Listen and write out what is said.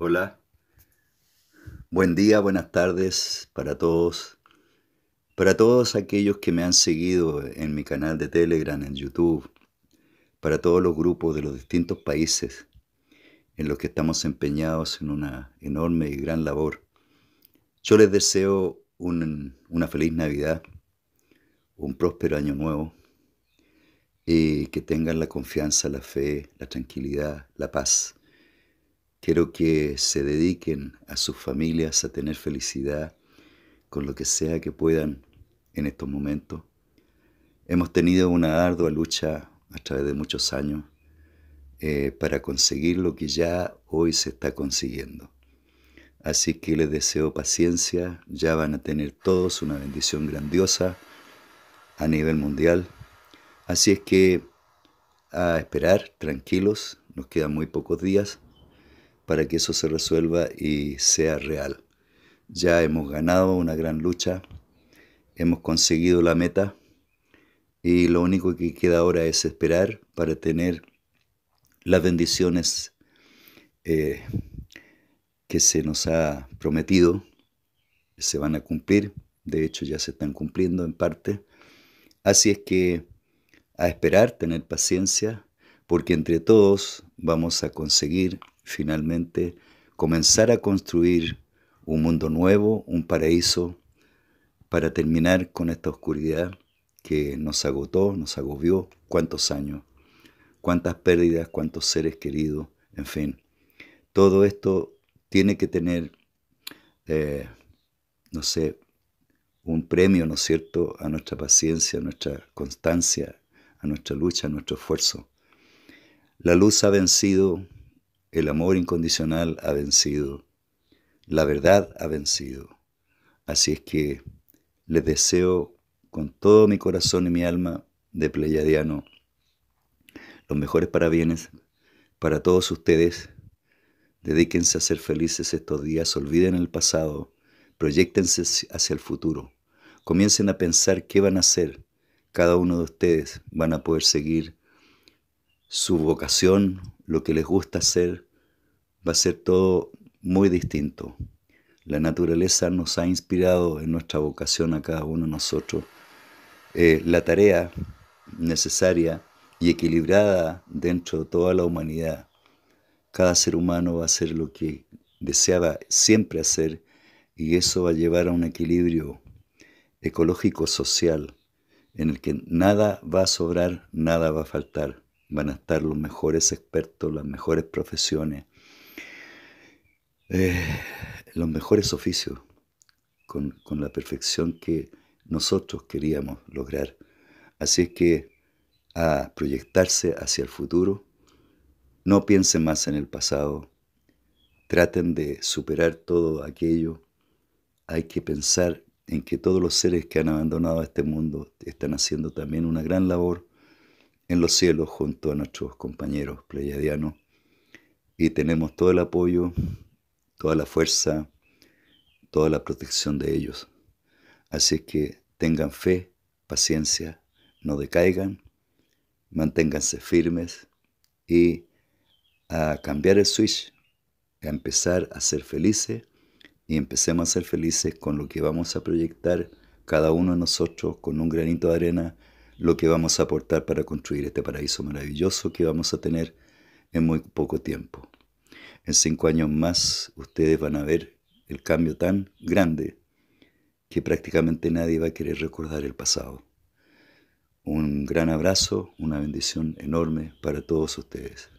Hola. Buen día, buenas tardes para todos. Para todos aquellos que me han seguido en mi canal de Telegram, en YouTube, para todos los grupos de los distintos países en los que estamos empeñados en una enorme y gran labor. Yo les deseo una feliz Navidad, un próspero año nuevo, y que tengan la confianza, la fe, la tranquilidad, la paz Quiero que se dediquen a sus familias a tener felicidad con lo que sea que puedan en estos momentos. Hemos tenido una ardua lucha a través de muchos años eh, para conseguir lo que ya hoy se está consiguiendo. Así que les deseo paciencia, ya van a tener todos una bendición grandiosa a nivel mundial. Así es que a esperar, tranquilos, nos quedan muy pocos días para que eso se resuelva y sea real. Ya hemos ganado una gran lucha, hemos conseguido la meta y lo único que queda ahora es esperar para tener las bendiciones eh, que se nos ha prometido, se van a cumplir, de hecho ya se están cumpliendo en parte. Así es que a esperar, tener paciencia, porque entre todos vamos a conseguir finalmente comenzar a construir un mundo nuevo, un paraíso, para terminar con esta oscuridad que nos agotó, nos agobió cuántos años, cuántas pérdidas, cuántos seres queridos, en fin. Todo esto tiene que tener, eh, no sé, un premio, ¿no es cierto?, a nuestra paciencia, a nuestra constancia, a nuestra lucha, a nuestro esfuerzo. La luz ha vencido el amor incondicional ha vencido. La verdad ha vencido. Así es que les deseo con todo mi corazón y mi alma de Pleiadiano los mejores parabienes para todos ustedes. Dedíquense a ser felices estos días, olviden el pasado, proyectense hacia el futuro. Comiencen a pensar qué van a hacer. Cada uno de ustedes van a poder seguir su vocación, lo que les gusta hacer, va a ser todo muy distinto. La naturaleza nos ha inspirado en nuestra vocación a cada uno de nosotros. Eh, la tarea necesaria y equilibrada dentro de toda la humanidad. Cada ser humano va a hacer lo que deseaba siempre hacer y eso va a llevar a un equilibrio ecológico-social en el que nada va a sobrar, nada va a faltar van a estar los mejores expertos, las mejores profesiones, eh, los mejores oficios, con, con la perfección que nosotros queríamos lograr. Así es que a proyectarse hacia el futuro, no piensen más en el pasado, traten de superar todo aquello, hay que pensar en que todos los seres que han abandonado este mundo están haciendo también una gran labor en los cielos junto a nuestros compañeros pleiadianos y tenemos todo el apoyo, toda la fuerza, toda la protección de ellos. Así que tengan fe, paciencia, no decaigan, manténganse firmes y a cambiar el switch, a empezar a ser felices y empecemos a ser felices con lo que vamos a proyectar cada uno de nosotros con un granito de arena lo que vamos a aportar para construir este paraíso maravilloso que vamos a tener en muy poco tiempo. En cinco años más ustedes van a ver el cambio tan grande que prácticamente nadie va a querer recordar el pasado. Un gran abrazo, una bendición enorme para todos ustedes.